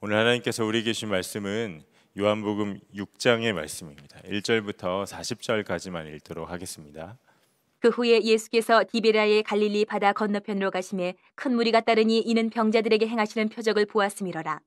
오늘 하나님께서 우리계신 말씀은 요한복음 6장의 말씀입니다. 1절부터 40절까지만 읽도록 하겠습니다. 그 후에 예수께서 디베라의 갈릴리 바다 건너편으로 가심에 큰 무리가 따르니 이는 병자들에게 행하시는 표적을 보았음이러라.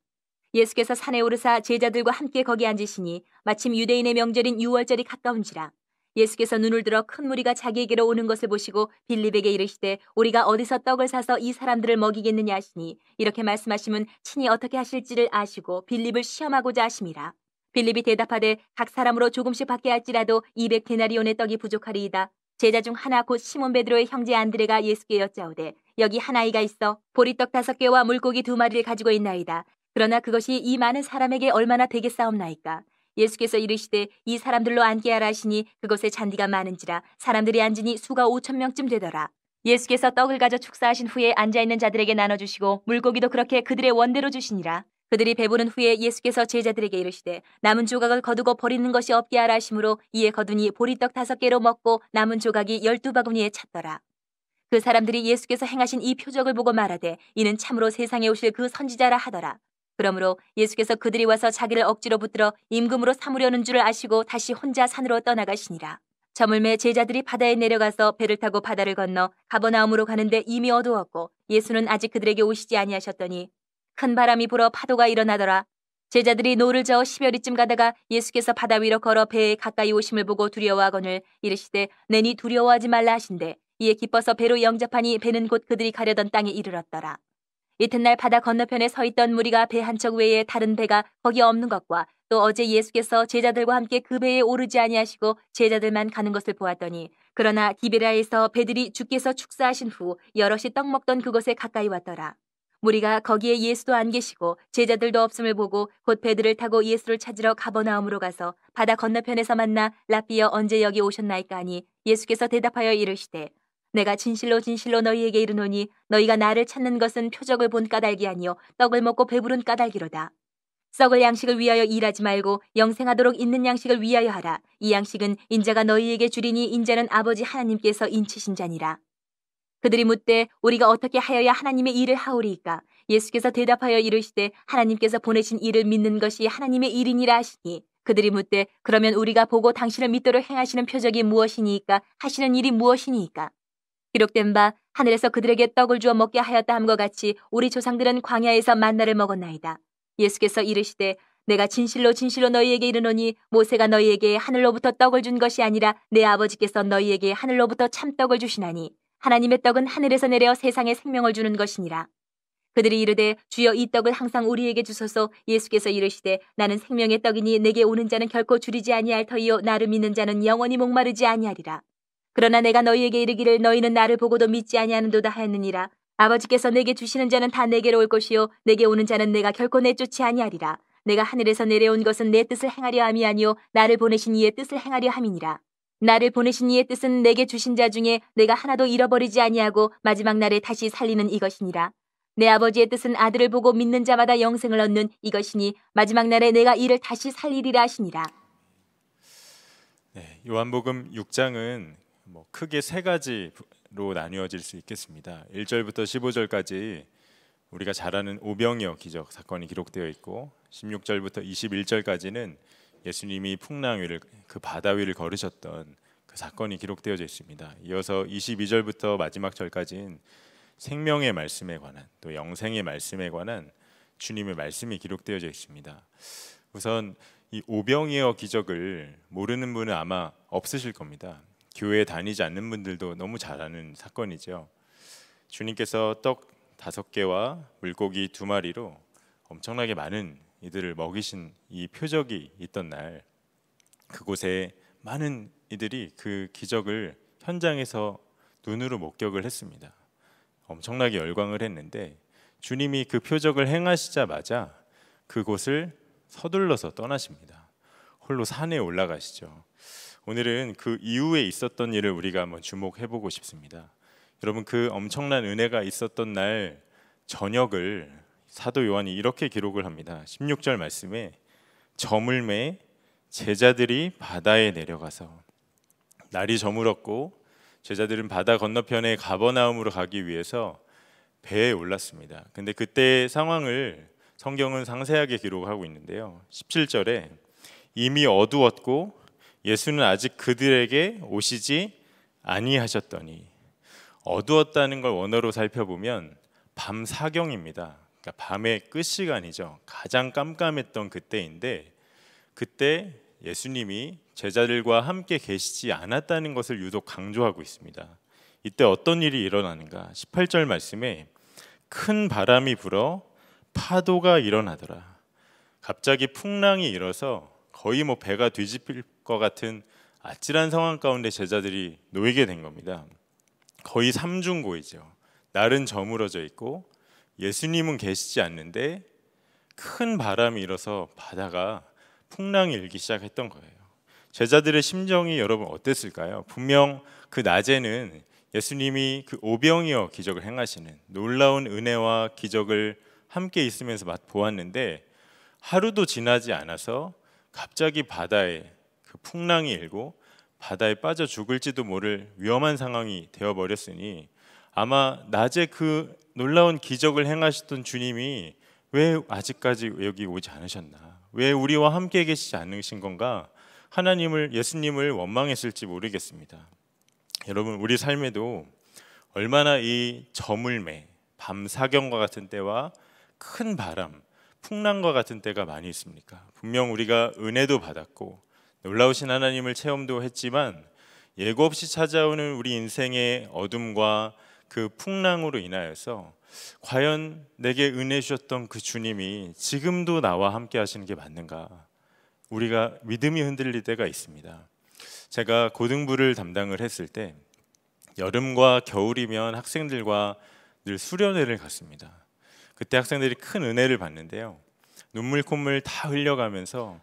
예수께서 산에 오르사 제자들과 함께 거기 앉으시니 마침 유대인의 명절인 6월절이 가까운지라 예수께서 눈을 들어 큰 무리가 자기에게로 오는 것을 보시고 빌립에게 이르시되 우리가 어디서 떡을 사서 이 사람들을 먹이겠느냐 하시니 이렇게 말씀하시면 친히 어떻게 하실지를 아시고 빌립을 시험하고자 하심이라. 빌립이 대답하되 각 사람으로 조금씩 받게 할지라도 200 데나리온의 떡이 부족하리이다. 제자 중 하나 곧 시몬 베드로의 형제 안드레가 예수께 여짜오되 여기 한아이가 있어 보리떡 다섯 개와 물고기 두 마리를 가지고 있나이다. 그러나 그것이 이 많은 사람에게 얼마나 되게싸움나이까 예수께서 이르시되 이 사람들로 앉게 하라 하시니 그곳에 잔디가 많은지라 사람들이 앉으니 수가 5천 명쯤 되더라. 예수께서 떡을 가져 축사하신 후에 앉아있는 자들에게 나눠주시고 물고기도 그렇게 그들의 원대로 주시니라. 그들이 배부른 후에 예수께서 제자들에게 이르시되 남은 조각을 거두고 버리는 것이 없게 하라 하심으로 이에 거두니 보리떡 다섯 개로 먹고 남은 조각이 열두 바구니에 찼더라. 그 사람들이 예수께서 행하신 이 표적을 보고 말하되 이는 참으로 세상에 오실 그 선지자라 하더라. 그러므로 예수께서 그들이 와서 자기를 억지로 붙들어 임금으로 삼으려는 줄을 아시고 다시 혼자 산으로 떠나가시니라. 저물매 제자들이 바다에 내려가서 배를 타고 바다를 건너 가버나움으로 가는데 이미 어두웠고 예수는 아직 그들에게 오시지 아니하셨더니 큰 바람이 불어 파도가 일어나더라. 제자들이 노를 저어 십여리쯤 가다가 예수께서 바다 위로 걸어 배에 가까이 오심을 보고 두려워하거늘 이르시되 내니 두려워하지 말라 하신대 이에 기뻐서 배로 영접하니 배는 곧 그들이 가려던 땅에 이르렀더라. 이튿날 바다 건너편에 서 있던 무리가 배 한 척 외에 다른 배가 거기 없는 것과 또 어제 예수께서 제자들과 함께 그 배에 오르지 아니하시고 제자들만 가는 것을 보았더니 그러나 디베라에서 배들이 주께서 축사하신 후 여럿이 떡 먹던 그곳에 가까이 왔더라. 무리가 거기에 예수도 안 계시고 제자들도 없음을 보고 곧 배들을 타고 예수를 찾으러 가버나움으로 가서 바다 건너편에서 만나 라피여 언제 여기 오셨나이까 하니 예수께서 대답하여 이르시되 내가 진실로 진실로 너희에게 이르노니 너희가 나를 찾는 것은 표적을 본 까닭이 아니요 떡을 먹고 배부른 까닭이로다. 썩을 양식을 위하여 일하지 말고 영생하도록 있는 양식을 위하여 하라. 이 양식은 인자가 너희에게 주리니 인자는 아버지 하나님께서 인치신 자니라. 그들이 묻되 우리가 어떻게 하여야 하나님의 일을 하오리이까? 예수께서 대답하여 이르시되 하나님께서 보내신 일을 믿는 것이 하나님의 일이니라 하시니 그들이 묻되 그러면 우리가 보고 당신을 믿도록 행하시는 표적이 무엇이니이까 하시는 일이 무엇이니이까 기록된 바 하늘에서 그들에게 떡을 주어 먹게 하였다 함과 같이 우리 조상들은 광야에서 만나를 먹었나이다. 예수께서 이르시되 내가 진실로 진실로 너희에게 이르노니 모세가 너희에게 하늘로부터 떡을 준 것이 아니라 내 아버지께서 너희에게 하늘로부터 참떡을 주시나니 하나님의 떡은 하늘에서 내려 세상에 생명을 주는 것이니라. 그들이 이르되 주여 이 떡을 항상 우리에게 주소서 예수께서 이르시되 나는 생명의 떡이니 내게 오는 자는 결코 줄이지 아니할 터이요 나를 믿는 자는 영원히 목마르지 아니하리라. 그러나 내가 너희에게 이르기를 너희는 나를 보고도 믿지 아니하는도다 하였느니라. 아버지께서 내게 주시는 자는 다 내게로 올 것이요 내게 오는 자는 내가 결코 내쫓지 아니하리라. 내가 하늘에서 내려온 것은 내 뜻을 행하려 함이 아니요 나를 보내신 이의 뜻을 행하려 함이니라. 나를 보내신 이의 뜻은 내게 주신 자 중에 내가 하나도 잃어버리지 아니하고 마지막 날에 다시 살리는 이것이니라. 내 아버지의 뜻은 아들을 보고 믿는 자마다 영생을 얻는 이것이니 마지막 날에 내가 이를 다시 살리리라 하시니라. 네, 요한복음 6장은 뭐 크게 세 가지로 나뉘어질 수 있겠습니다. 1절부터 15절까지 우리가 잘 아는 오병이어 기적 사건이 기록되어 있고 16절부터 21절까지는 예수님이 풍랑 위를 그 바다 위를 걸으셨던 그 사건이 기록되어 있습니다. 이어서 22절부터 마지막 절까지는 생명의 말씀에 관한 또 영생의 말씀에 관한 주님의 말씀이 기록되어 있습니다. 우선 이 오병이어 기적을 모르는 분은 아마 없으실 겁니다. 교회에 다니지 않는 분들도 너무 잘 아는 사건이죠. 주님께서 떡 다섯 개와 물고기 두 마리로 엄청나게 많은 이들을 먹이신 이 표적이 있던 날 그곳에 많은 이들이 그 기적을 현장에서 눈으로 목격을 했습니다. 엄청나게 열광을 했는데 주님이 그 표적을 행하시자마자 그곳을 서둘러서 떠나십니다. 홀로 산에 올라가시죠. 오늘은 그 이후에 있었던 일을 우리가 한번 주목해 보고 싶습니다. 여러분 그 엄청난 은혜가 있었던 날 저녁을 사도 요한이 이렇게 기록을 합니다. 16절 말씀에 저물매 제자들이 바다에 내려가서 날이 저물었고 제자들은 바다 건너편에 가버나움으로 가기 위해서 배에 올랐습니다. 근데 그때 상황을 성경은 상세하게 기록하고 있는데요. 17절에 이미 어두웠고 예수는 아직 그들에게 오시지 아니하셨더니 어두웠다는 걸 원어로 살펴보면 밤 사경입니다. 그러니까 밤의 끝 시간이죠. 가장 깜깜했던 그때인데 그때 예수님이 제자들과 함께 계시지 않았다는 것을 유독 강조하고 있습니다. 이때 어떤 일이 일어나는가? 18절 말씀에 큰 바람이 불어 파도가 일어나더라. 갑자기 풍랑이 일어서 거의 뭐 배가 뒤집힐 과 같은 아찔한 상황 가운데 제자들이 놓이게 된 겁니다. 거의 삼중고이죠. 날은 저물어져 있고 예수님은 계시지 않는데 큰 바람이 일어서 바다가 풍랑이 일기 시작했던 거예요. 제자들의 심정이 여러분 어땠을까요? 분명 그 낮에는 예수님이 그 오병이어 기적을 행하시는 놀라운 은혜와 기적을 함께 있으면서 맛보았는데 하루도 지나지 않아서 갑자기 바다에 그 풍랑이 일고 바다에 빠져 죽을지도 모를 위험한 상황이 되어 버렸으니 아마 낮에 그 놀라운 기적을 행하셨던 주님이 왜 아직까지 여기 오지 않으셨나? 왜 우리와 함께 계시지 않으신 건가? 하나님을 예수님을 원망했을지 모르겠습니다. 여러분 우리 삶에도 얼마나 이 저물매, 밤 사경과 같은 때와 큰 바람, 풍랑과 같은 때가 많이 있습니까? 분명 우리가 은혜도 받았고 놀라우신 하나님을 체험도 했지만 예고 없이 찾아오는 우리 인생의 어둠과 그 풍랑으로 인하여서 과연 내게 은혜 주셨던 그 주님이 지금도 나와 함께 하시는 게 맞는가? 우리가 믿음이 흔들릴 때가 있습니다. 제가 고등부를 담당을 했을 때 여름과 겨울이면 학생들과 늘 수련회를 갔습니다. 그때 학생들이 큰 은혜를 받는데요. 눈물 콧물 다 흘려가면서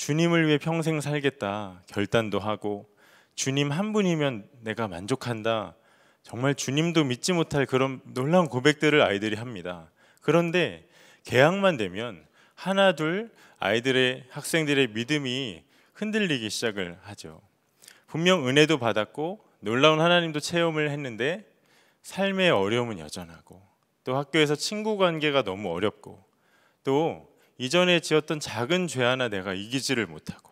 주님을 위해 평생 살겠다 결단도 하고 주님 한 분이면 내가 만족한다 정말 주님도 믿지 못할 그런 놀라운 고백들을 아이들이 합니다. 그런데 개학만 되면 하나 둘 아이들의 학생들의 믿음이 흔들리기 시작을 하죠. 분명 은혜도 받았고 놀라운 하나님도 체험을 했는데 삶의 어려움은 여전하고 또 학교에서 친구 관계가 너무 어렵고 또 이전에 지었던 작은 죄 하나 내가 이기지를 못하고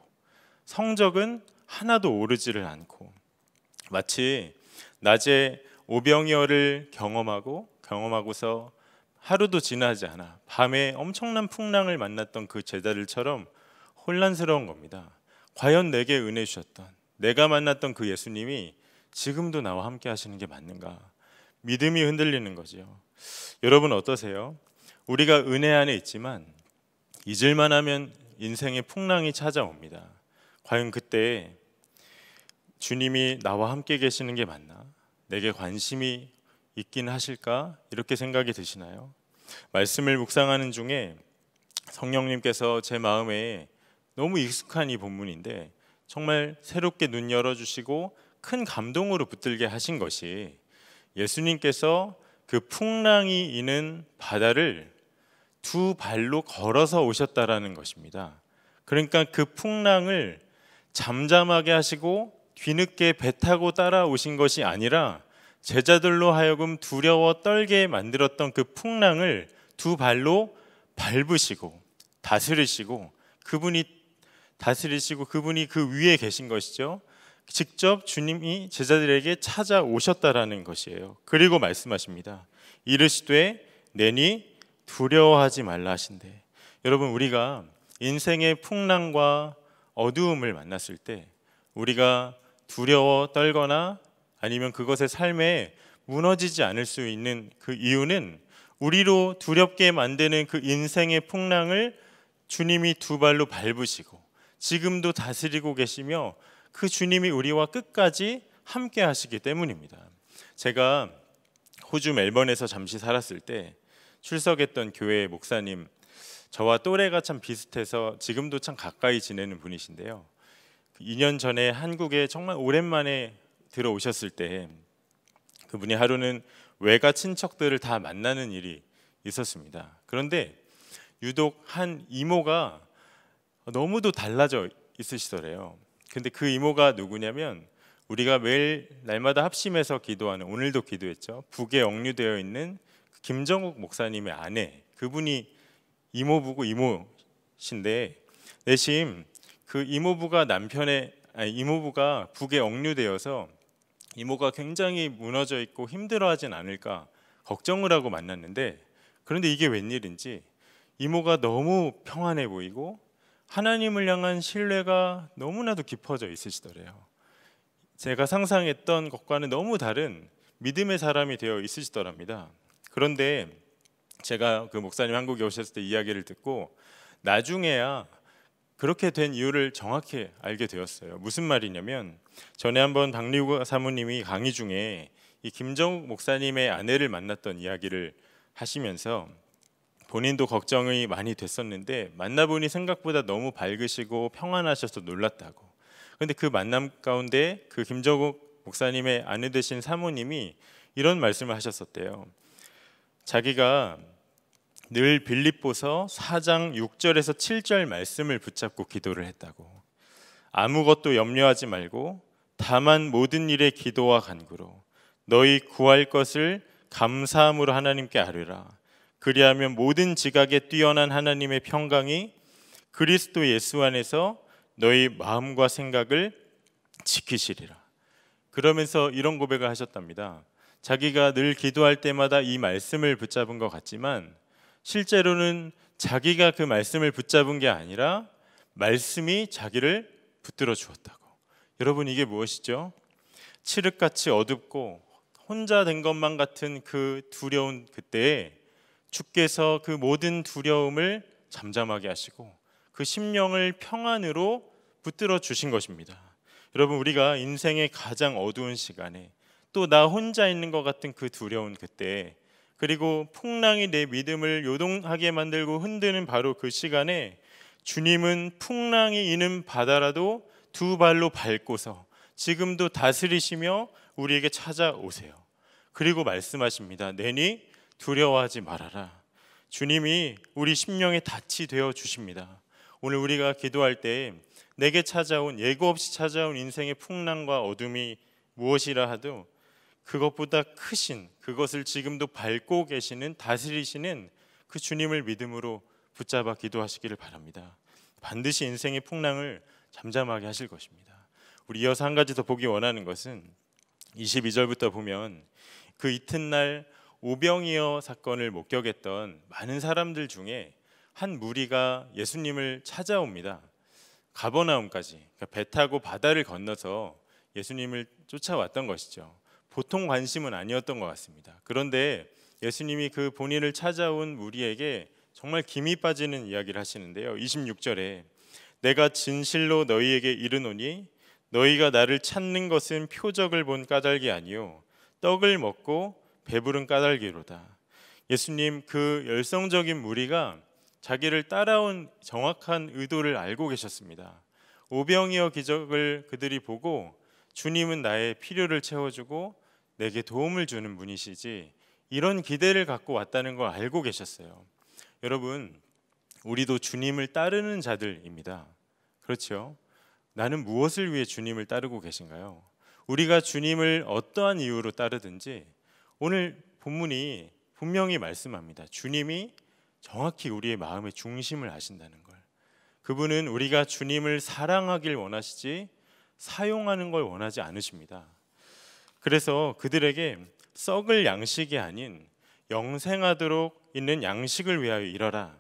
성적은 하나도 오르지를 않고 마치 낮에 오병이어를 경험하고 경험하고서 하루도 지나지 않아 밤에 엄청난 풍랑을 만났던 그 제자들처럼 혼란스러운 겁니다. 과연 내게 은혜 주셨던 내가 만났던 그 예수님이 지금도 나와 함께 하시는 게 맞는가? 믿음이 흔들리는 거지요. 여러분 어떠세요? 우리가 은혜 안에 있지만 잊을만 하면 인생의 풍랑이 찾아옵니다. 과연 그때 주님이 나와 함께 계시는 게 맞나? 내게 관심이 있긴 하실까? 이렇게 생각이 드시나요? 말씀을 묵상하는 중에 성령님께서 제 마음에 너무 익숙한 이 본문인데 정말 새롭게 눈 열어주시고 큰 감동으로 붙들게 하신 것이 예수님께서 그 풍랑이 있는 바다를 두 발로 걸어서 오셨다라는 것입니다. 그러니까 그 풍랑을 잠잠하게 하시고 뒤늦게 배 타고 따라오신 것이 아니라 제자들로 하여금 두려워 떨게 만들었던 그 풍랑을 두 발로 밟으시고 다스리시고 그분이 다스리시고 그분이 그 위에 계신 것이죠. 직접 주님이 제자들에게 찾아오셨다라는 것이에요. 그리고 말씀하십니다. 이르시되 내니 두려워하지 말라 하신대. 여러분 우리가 인생의 풍랑과 어두움을 만났을 때 우리가 두려워 떨거나 아니면 그것의 삶에 무너지지 않을 수 있는 그 이유는 우리로 두렵게 만드는 그 인생의 풍랑을 주님이 두 발로 밟으시고 지금도 다스리고 계시며 그 주님이 우리와 끝까지 함께 하시기 때문입니다. 제가 호주 멜번에서 잠시 살았을 때 출석했던 교회 의 목사님 저와 또래가 참 비슷해서 지금도 참 가까이 지내는 분이신데요. 2년 전에 한국에 정말 오랜만에 들어오셨을 때 그분이 하루는 외가 친척들을 다 만나는 일이 있었습니다. 그런데 유독 한 이모가 너무도 달라져 있으시더래요. 근데 그 이모가 누구냐면 우리가 매일 날마다 합심해서 기도하는 오늘도 기도했죠. 북에 억류되어 있는 김정욱 목사님의 아내 그분이 이모부고 이모신데 내심 그 이모부가 남편의 아니, 이모부가 북에 억류되어서 이모가 굉장히 무너져 있고 힘들어하진 않을까 걱정을 하고 만났는데 그런데 이게 웬일인지 이모가 너무 평안해 보이고 하나님을 향한 신뢰가 너무나도 깊어져 있으시더래요. 제가 상상했던 것과는 너무 다른 믿음의 사람이 되어 있으시더랍니다. 그런데 제가 그 목사님 한국에 오셨을 때 이야기를 듣고 나중에야 그렇게 된 이유를 정확히 알게 되었어요. 무슨 말이냐면 전에 한번 박리우 사모님이 강의 중에 이 김정욱 목사님의 아내를 만났던 이야기를 하시면서 본인도 걱정이 많이 됐었는데 만나보니 생각보다 너무 밝으시고 평안하셔서 놀랐다고. 그데그 만남 가운데 그 김정욱 목사님의 아내 되신 사모님이 이런 말씀을 하셨었대요. 자기가 늘 빌립보서 4장 6절에서 7절 말씀을 붙잡고 기도를 했다고. 아무것도 염려하지 말고 다만 모든 일에 기도와 간구로 너희 구할 것을 감사함으로 하나님께 아뢰라. 그리하면 모든 지각에 뛰어난 하나님의 평강이 그리스도 예수 안에서 너희 마음과 생각을 지키시리라. 그러면서 이런 고백을 하셨답니다. 자기가 늘 기도할 때마다 이 말씀을 붙잡은 것 같지만 실제로는 자기가 그 말씀을 붙잡은 게 아니라 말씀이 자기를 붙들어 주었다고. 여러분 이게 무엇이죠? 칠흑같이 어둡고 혼자 된 것만 같은 그 두려운 그때에 주께서 그 모든 두려움을 잠잠하게 하시고 그 심령을 평안으로 붙들어 주신 것입니다. 여러분 우리가 인생의 가장 어두운 시간에 또나 혼자 있는 것 같은 그 두려운 그때 그리고 풍랑이 내 믿음을 요동하게 만들고 흔드는 바로 그 시간에 주님은 풍랑이 이는 바다라도 두 발로 밟고서 지금도 다스리시며 우리에게 찾아오세요. 그리고 말씀하십니다. 내니 두려워하지 말아라. 주님이 우리 심령의 닻이 되어 주십니다. 오늘 우리가 기도할 때 내게 찾아온 예고 없이 찾아온 인생의 풍랑과 어둠이 무엇이라 하도 그것보다 크신 그것을 지금도 밟고 계시는 다스리시는 그 주님을 믿음으로 붙잡아 기도하시기를 바랍니다. 반드시 인생의 풍랑을 잠잠하게 하실 것입니다. 우리 이어서 한 가지 더 보기 원하는 것은 22절부터 보면 그 이튿날 오병이어 사건을 목격했던 많은 사람들 중에 한 무리가 예수님을 찾아옵니다. 가버나움까지 그러니까 배 타고 바다를 건너서 예수님을 쫓아왔던 것이죠. 보통 관심은 아니었던 것 같습니다. 그런데 예수님이 그 본인을 찾아온 무리에게 정말 김이 빠지는 이야기를 하시는데요. 26절에 내가 진실로 너희에게 이르노니 너희가 나를 찾는 것은 표적을 본 까닭이 아니요 떡을 먹고 배부른 까닭이로다. 예수님 그 열성적인 무리가 자기를 따라온 정확한 의도를 알고 계셨습니다. 오병이어 기적을 그들이 보고 주님은 나의 필요를 채워주고 내게 도움을 주는 분이시지 이런 기대를 갖고 왔다는 걸 알고 계셨어요. 여러분, 우리도 주님을 따르는 자들입니다. 그렇죠? 나는 무엇을 위해 주님을 따르고 계신가요? 우리가 주님을 어떠한 이유로 따르든지 오늘 본문이 분명히 말씀합니다. 주님이 정확히 우리의 마음의 중심을 아신다는 걸. 그분은 우리가 주님을 사랑하길 원하시지 사용하는 걸 원하지 않으십니다. 그래서 그들에게 썩을 양식이 아닌 영생하도록 있는 양식을 위하여 일하라.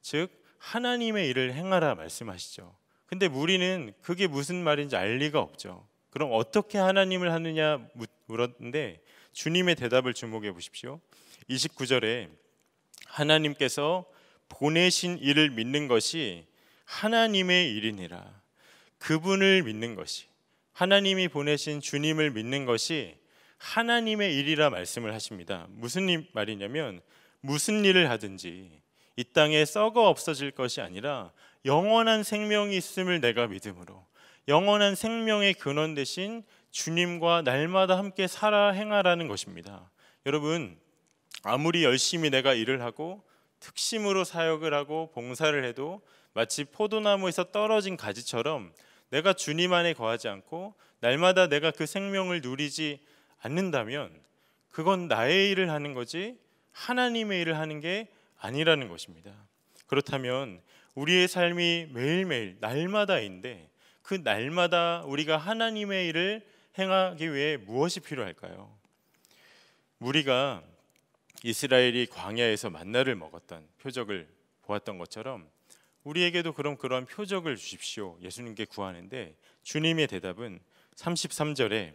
즉 하나님의 일을 행하라 말씀하시죠. 근데 우리는 그게 무슨 말인지 알 리가 없죠. 그럼 어떻게 하나님을 하느냐 물었는데 주님의 대답을 주목해 보십시오. 29절에 하나님께서 보내신 일을 믿는 것이 하나님의 일이니라. 그분을 믿는 것이 하나님이 보내신 주님을 믿는 것이 하나님의 일이라 말씀을 하십니다. 무슨 말이냐면 무슨 일을 하든지 이 땅에 썩어 없어질 것이 아니라 영원한 생명이 있음을 내가 믿음으로 영원한 생명의 근원 대신 주님과 날마다 함께 살아 행하라는 것입니다. 여러분 아무리 열심히 내가 일을 하고 특심으로 사역을 하고 봉사를 해도 마치 포도나무에서 떨어진 가지처럼 내가 주님 안에 거하지 않고 날마다 내가 그 생명을 누리지 않는다면 그건 나의 일을 하는 거지 하나님의 일을 하는 게 아니라는 것입니다. 그렇다면 우리의 삶이 매일매일 날마다인데 그 날마다 우리가 하나님의 일을 행하기 위해 무엇이 필요할까요? 우리가 이스라엘이 광야에서 만나를 먹었던 표적을 보았던 것처럼 우리에게도 그럼 그러 표적을 주십시오. 예수님께 구하는데 주님의 대답은 33절에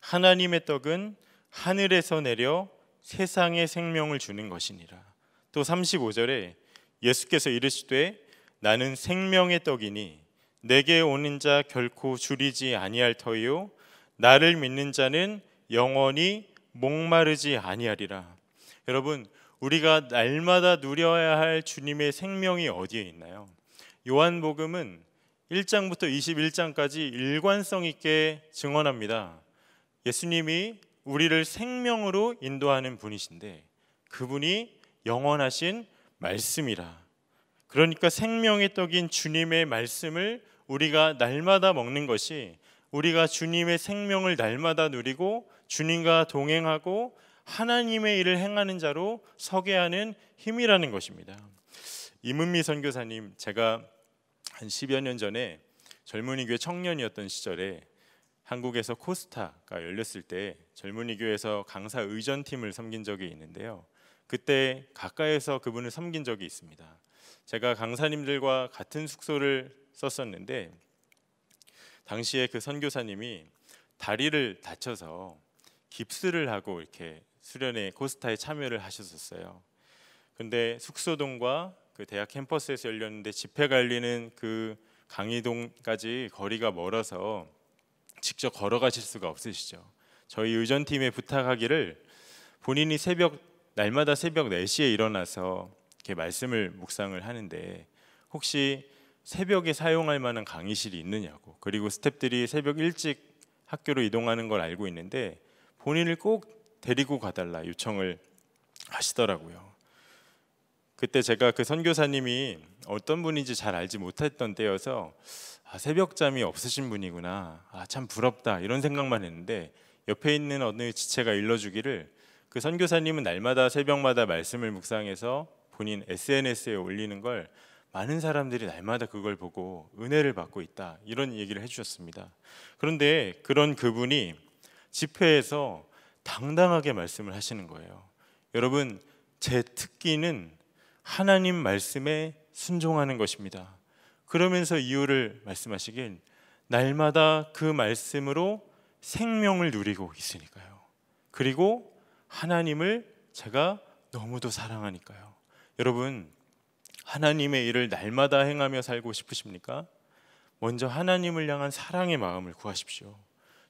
하나님의 떡은 하늘에서 내려 세상에 생명을 주는 것이니라. 또 35절에 예수께서 이르시되 나는 생명의 떡이니 내게 오는 자 결코 줄이지 아니할 터이요 나를 믿는 자는 영원히 목마르지 아니하리라. 여러분 우리가 날마다 누려야 할 주님의 생명이 어디에 있나요? 요한복음은 1장부터 21장까지 일관성 있게 증언합니다. 예수님이 우리를 생명으로 인도하는 분이신데 그분이 영원하신 말씀이라. 그러니까 생명의 떡인 주님의 말씀을 우리가 날마다 먹는 것이 우리가 주님의 생명을 날마다 누리고 주님과 동행하고 하나님의 일을 행하는 자로 서게 하는 힘이라는 것입니다. 이문미 선교사님 제가 한 10여 년 전에 젊은이 교회 청년이었던 시절에 한국에서 코스타가 열렸을 때 젊은이 교회에서 강사 의전팀을 섬긴 적이 있는데요. 그때 가까이에서 그분을 섬긴 적이 있습니다. 제가 강사님들과 같은 숙소를 썼었는데 당시에 그 선교사님이 다리를 다쳐서 깁스를 하고 이렇게 수련회 코스타에 참여를 하셨었어요. 근데 숙소동과 그 대학 캠퍼스에서 열렸는데 집회가 리는그 강의동까지 거리가 멀어서 직접 걸어가실 수가 없으시죠. 저희 의전팀에 부탁하기를 본인이 새벽 날마다 새벽 4시에 일어나서 이렇게 말씀을 묵상을 하는데 혹시 새벽에 사용할 만한 강의실이 있느냐고 그리고 스탭들이 새벽 일찍 학교로 이동하는 걸 알고 있는데 본인을 꼭 데리고 가달라 요청을 하시더라고요. 그때 제가 그 선교사님이 어떤 분인지 잘 알지 못했던 때여서 아, 새벽잠이 없으신 분이구나. 아, 참 부럽다. 이런 생각만 했는데 옆에 있는 어느 지체가 일러주기를 그 선교사님은 날마다 새벽마다 말씀을 묵상해서 본인 SNS에 올리는 걸 많은 사람들이 날마다 그걸 보고 은혜를 받고 있다 이런 얘기를 해주셨습니다. 그런데 그런 그분이 집회에서 당당하게 말씀을 하시는 거예요. 여러분, 제 특기는 하나님 말씀에 순종하는 것입니다. 그러면서 이유를 말씀하시길 날마다 그 말씀으로 생명을 누리고 있으니까요. 그리고 하나님을 제가 너무도 사랑하니까요. 여러분, 하나님의 일을 날마다 행하며 살고 싶으십니까? 먼저 하나님을 향한 사랑의 마음을 구하십시오.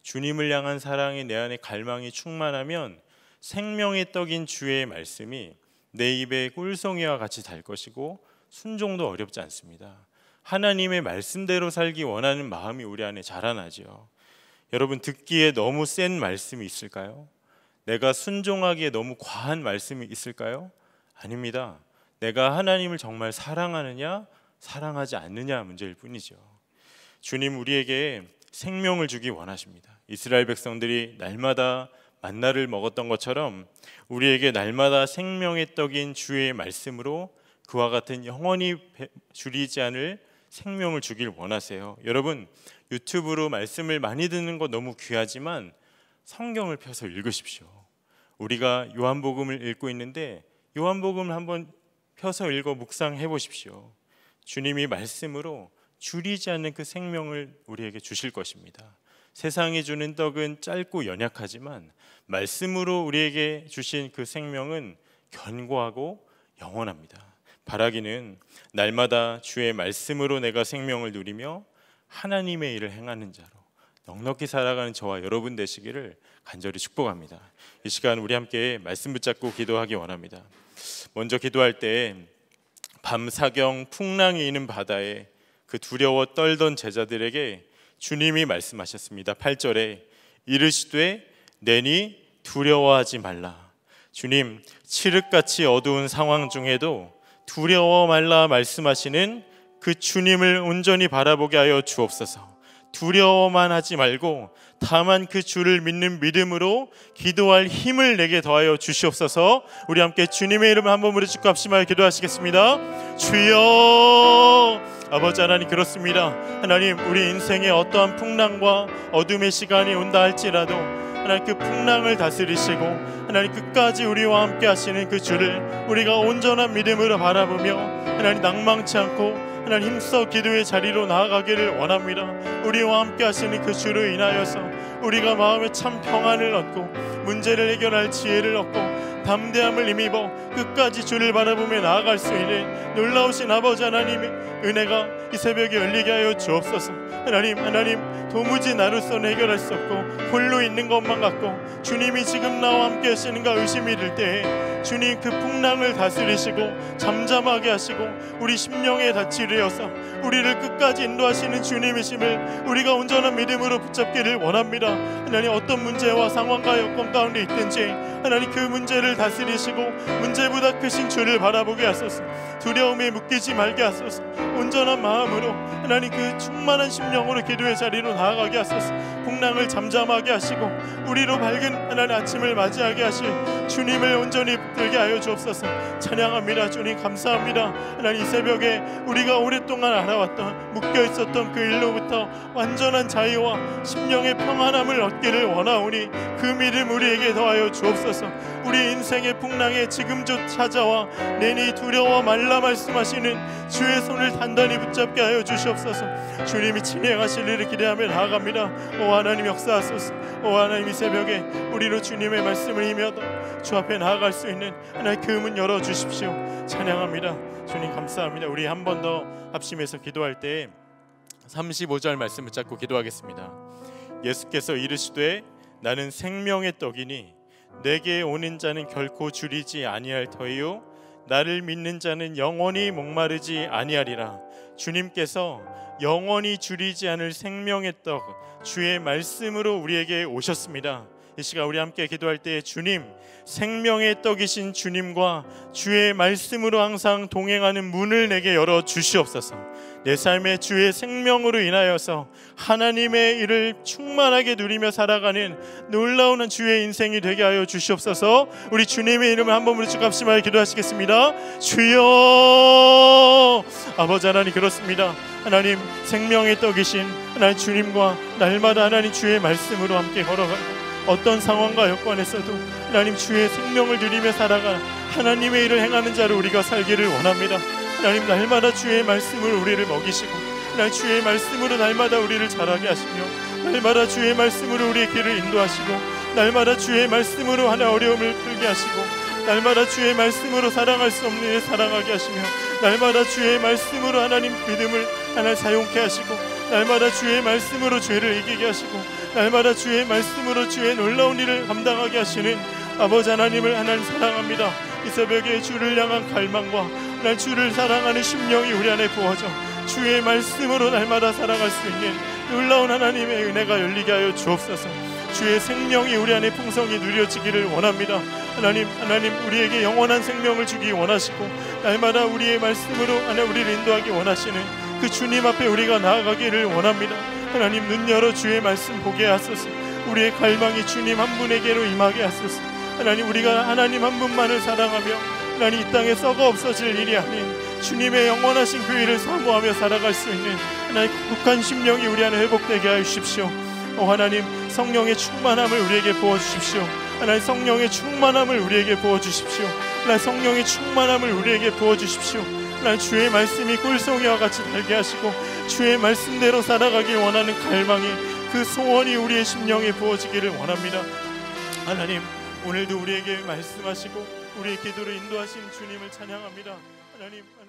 주님을 향한 사랑이 내 안에 갈망이 충만하면 생명의 떡인 주의 말씀이 내 입에 꿀송이와 같이 달 것이고 순종도 어렵지 않습니다. 하나님의 말씀대로 살기 원하는 마음이 우리 안에 자라나지요. 여러분 듣기에 너무 센 말씀이 있을까요? 내가 순종하기에 너무 과한 말씀이 있을까요? 아닙니다. 내가 하나님을 정말 사랑하느냐, 사랑하지 않느냐 문제일 뿐이죠. 주님 우리에게 생명을 주기 원하십니다. 이스라엘 백성들이 날마다 만나를 먹었던 것처럼 우리에게 날마다 생명의 떡인 주의 말씀으로 그와 같은 영원히 줄이지 않을 생명을 주길 원하세요. 여러분 유튜브로 말씀을 많이 듣는 거 너무 귀하지만 성경을 펴서 읽으십시오. 우리가 요한복음을 읽고 있는데 요한복음을 한번 펴서 읽어 묵상해 보십시오. 주님이 말씀으로 줄이지 않는 그 생명을 우리에게 주실 것입니다. 세상이 주는 떡은 짧고 연약하지만 말씀으로 우리에게 주신 그 생명은 견고하고 영원합니다. 바라기는 날마다 주의 말씀으로 내가 생명을 누리며 하나님의 일을 행하는 자로 넉넉히 살아가는 저와 여러분 되시기를 간절히 축복합니다. 이 시간 우리 함께 말씀 붙잡고 기도하기 원합니다. 먼저 기도할 때밤 사경 풍랑이 있는 바다에 그 두려워 떨던 제자들에게 주님이 말씀하셨습니다. 8절에 이르시되 내니 두려워하지 말라. 주님, 칠흑같이 어두운 상황 중에도 두려워 말라 말씀하시는 그 주님을 온전히 바라보게 하여 주옵소서. 두려워만 하지 말고 다만 그 주를 믿는 믿음으로 기도할 힘을 내게 더하여 주시옵소서. 우리 함께 주님의 이름을 한번 부르짖고 합심하여 기도하시겠습니다. 주여 아버지 하나님 그렇습니다. 하나님 우리 인생에 어떠한 풍랑과 어둠의 시간이 온다 할지라도 하나님 그 풍랑을 다스리시고 하나님 끝까지 우리와 함께 하시는 그 주를 우리가 온전한 믿음으로 바라보며 하나님 낭망치 않고 하나님 힘써 기도의 자리로 나아가기를 원합니다. 우리와 함께 하시는 그 주로 인하여서 우리가 마음에 참 평안을 얻고 문제를 해결할 지혜를 얻고 담대함을 힘입어 끝까지 주를 바라보며 나아갈 수 있는 놀라우신 아버지 하나님의 은혜가 이 새벽에 열리게 하여 주옵소서 하나님 하나님 도무지 나로서는 해결할 수 없고 홀로 있는 것만 같고 주님이 지금 나와 함께 하시는가 의심이 들 때 주님 그 풍랑을 다스리시고 잠잠하게 하시고 우리 심령에 다치를 서 우리를 끝까지 인도하시는 주님이심을 우리가 온전한 믿음으로 붙잡기를 원합니다 하나님 어떤 문제와 상황과 여건 가운데 있든지 하나님 그 문제를 우리를 다스리시고 문제 부닥치신 주를 바라보게 하소서 두려움에 묶이지 말게 하소서 온전한 마음으로 하나님 그 충만한 심령으로 기도의 자리로 나아가게 하소서 풍랑을 잠잠하게 하시고 우리로 밝은 하나님 아침을 맞이하게 하실 주님을 온전히 붙들게 하여 주옵소서 찬양합니다 주님 감사합니다 하나님 이 새벽에 우리가 오랫동안 알아왔던 묶여있었던 그 일로부터 완전한 자유와 심령의 평안함을 얻기를 원하오니 그 믿음 우리에게 더하여 주옵소서 우리 인생의 풍랑에 지금 조 찾아와 내니 두려워 말라 말씀하시는 주의 손을 단단히 붙잡게 하여 주시옵소서 주님이 진행하실 일을 기대하며 나아갑니다 오 하나님 역사하소서 오 하나님 이 새벽에 우리로 주님의 말씀을 임하여 주 앞에 나아갈 수 있는 하나의 그문 열어주십시오 찬양합니다 주님 감사합니다 우리 한 번 더 합심해서 기도할 때 35절 말씀 을잡고 기도하겠습니다 예수께서 이르시되 나는 생명의 떡이니 내게 오는 자는 결코 줄이지 아니할 터이요 나를 믿는 자는 영원히 목마르지 아니하리라 주님께서 영원히 줄이지 않을 생명의 떡 주의 말씀으로 우리에게 오셨습니다. 이 시간 우리 함께 기도할 때 주님 생명의 떡이신 주님과 주의 말씀으로 항상 동행하는 문을 내게 열어 주시옵소서. 내삶의 주의 생명으로 인하여서 하나님의 일을 충만하게 누리며 살아가는 놀라운 주의 인생이 되게 하여 주시옵소서. 우리 주님의 이름을 한번 부르짖고 합심하 기도하시겠습니다. 주여 아버지 하나님 그렇습니다. 하나님 생명의 떡이신 하나님 주님과 날마다 하나님 주의 말씀으로 함께 걸어가 어떤 상황과 여건에서도 하나님 주의 생명을 누리며 살아가 하나님의 일을 행하는 자로 우리가 살기를 원합니다. 하나님 날마다 주의 말씀을 우리를 먹이시고 날 주의 말씀으로 날마다 우리를 자라게 하시며 날마다 주의 말씀으로 우리의 길을 인도하시고 날마다 주의 말씀으로 하나 어려움을 풀게 하시고 날마다 주의 말씀으로 사랑할 수 없는 일 사랑하게 하시며 날마다 주의 말씀으로 하나님 믿음을 하나 사용케 하시고 날마다 주의 말씀으로 죄를 이기게 하시고 날마다 주의 말씀으로 주의 놀라운 일을 감당하게 하시는 아버지 하나님을 하나님 사랑합니다. 이 새벽에 주를 향한 갈망과 난 주를 사랑하는 심령이 우리 안에 부어져 주의 말씀으로 날마다 살아갈 수 있는 놀라운 하나님의 은혜가 열리게 하여 주옵소서. 주의 생명이 우리 안에 풍성히 누려지기를 원합니다. 하나님, 하나님 우리에게 영원한 생명을 주기 원하시고 날마다 우리의 말씀으로 하나 우리를 인도하기 원하시는 그 주님 앞에 우리가 나아가기를 원합니다. 하나님 눈 열어 주의 말씀 보게 하소서. 우리의 갈망이 주님 한 분에게로 임하게 하소서. 하나님 우리가 하나님 한 분만을 사랑하며 하나님 이 땅에 썩어 없어질 일이 아닌 주님의 영원하신 교회를 그 사모하며 살아갈 수 있는 하나님 거한 심령이 우리 안에 회복되게 하십시오오 하나님 성령의 충만함을 우리에게 부어 주십시오. 하나님 성령의 충만함을 우리에게 부어 주십시오. 하나님 성령의 충만함을 우리에게 부어 주십시오. 날 주의 말씀이 꿀송이와 같이 달게 하시고 주의 말씀대로 살아가길 원하는 갈망이 그 소원이 우리의 심령에 부어지기를 원합니다. 하나님 오늘도 우리에게 말씀하시고 우리의 기도를 인도하신 주님을 찬양합니다. 하나님.